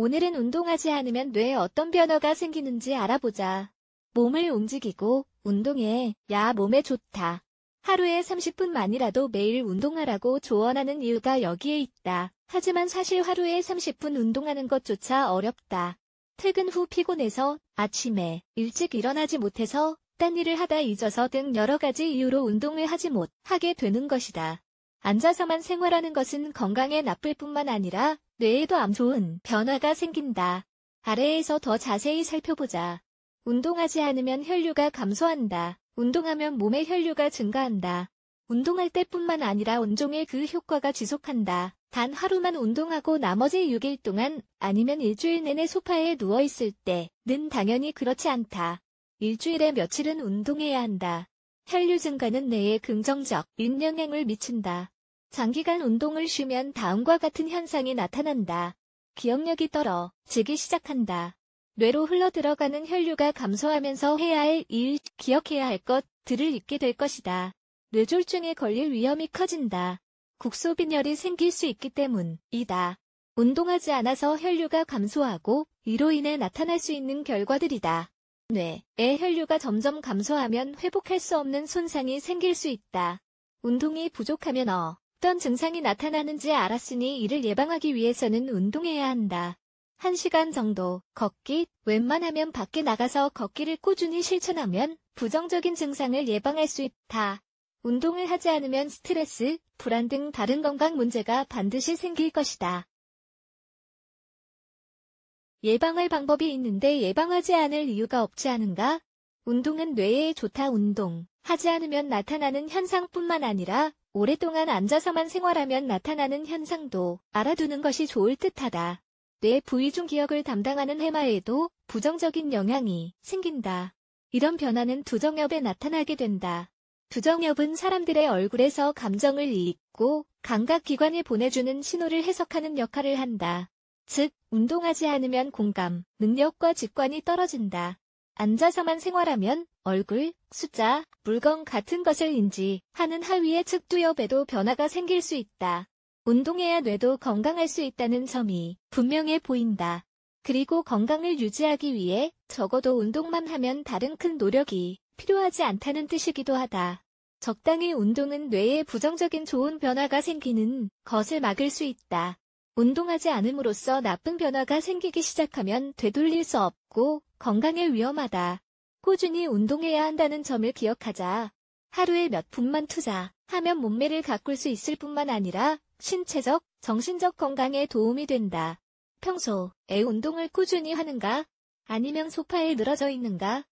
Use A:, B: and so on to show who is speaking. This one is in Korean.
A: 오늘은 운동하지 않으면 뇌에 어떤 변화가 생기는지 알아보자. 몸을 움직이고 운동해. 야 몸에 좋다. 하루에 30분만이라도 매일 운동하라고 조언하는 이유가 여기에 있다. 하지만 사실 하루에 30분 운동하는 것조차 어렵다. 퇴근 후 피곤해서 아침에 일찍 일어나지 못해서 딴 일을 하다 잊어서 등 여러 가지 이유로 운동을 하지 못하게 되는 것이다. 앉아서만 생활하는 것은 건강에 나쁠 뿐만 아니라 뇌에도 암 좋은 변화가 생긴다. 아래에서 더 자세히 살펴보자. 운동하지 않으면 혈류가 감소한다. 운동하면 몸의 혈류가 증가한다. 운동할 때뿐만 아니라 온종일 그 효과가 지속한다. 단 하루만 운동하고 나머지 6일 동안 아니면 일주일 내내 소파에 누워있을 때는 당연히 그렇지 않다. 일주일에 며칠은 운동해야 한다. 혈류 증가는 뇌에 긍정적 인영향을 미친다. 장기간 운동을 쉬면 다음과 같은 현상이 나타난다. 기억력이 떨어 지기 시작한다. 뇌로 흘러들어가는 혈류가 감소하면서 해야 할 일, 기억해야 할 것들을 잊게 될 것이다. 뇌졸중에 걸릴 위험이 커진다. 국소빈혈이 생길 수 있기 때문이다. 운동하지 않아서 혈류가 감소하고 이로 인해 나타날 수 있는 결과들이다. 뇌의 혈류가 점점 감소하면 회복할 수 없는 손상이 생길 수 있다. 운동이 부족하면 어, 어떤 증상이 나타나는지 알았으니 이를 예방하기 위해서는 운동해야 한다. 1시간 정도 걷기, 웬만하면 밖에 나가서 걷기를 꾸준히 실천하면 부정적인 증상을 예방할 수 있다. 운동을 하지 않으면 스트레스, 불안 등 다른 건강 문제가 반드시 생길 것이다. 예방할 방법이 있는데 예방하지 않을 이유가 없지 않은가? 운동은 뇌에 좋다 운동. 하지 않으면 나타나는 현상뿐만 아니라 오랫동안 앉아서만 생활하면 나타나는 현상도 알아두는 것이 좋을 듯하다. 뇌 부위 중 기억을 담당하는 해마에도 부정적인 영향이 생긴다. 이런 변화는 두정엽에 나타나게 된다. 두정엽은 사람들의 얼굴에서 감정을 읽고 감각기관에 보내주는 신호를 해석하는 역할을 한다. 즉, 운동하지 않으면 공감, 능력과 직관이 떨어진다. 앉아서만 생활하면 얼굴, 숫자, 물건 같은 것을 인지하는 하위의 측두엽에도 변화가 생길 수 있다. 운동해야 뇌도 건강할 수 있다는 점이 분명해 보인다. 그리고 건강을 유지하기 위해 적어도 운동만 하면 다른 큰 노력이 필요하지 않다는 뜻이기도 하다. 적당히 운동은 뇌에 부정적인 좋은 변화가 생기는 것을 막을 수 있다. 운동하지 않음으로써 나쁜 변화가 생기기 시작하면 되돌릴 수 없고 건강에 위험하다. 꾸준히 운동해야 한다는 점을 기억하자. 하루에 몇 분만 투자하면 몸매를 가꿀 수 있을 뿐만 아니라 신체적, 정신적 건강에 도움이 된다. 평소에 운동을 꾸준히 하는가? 아니면 소파에 늘어져 있는가?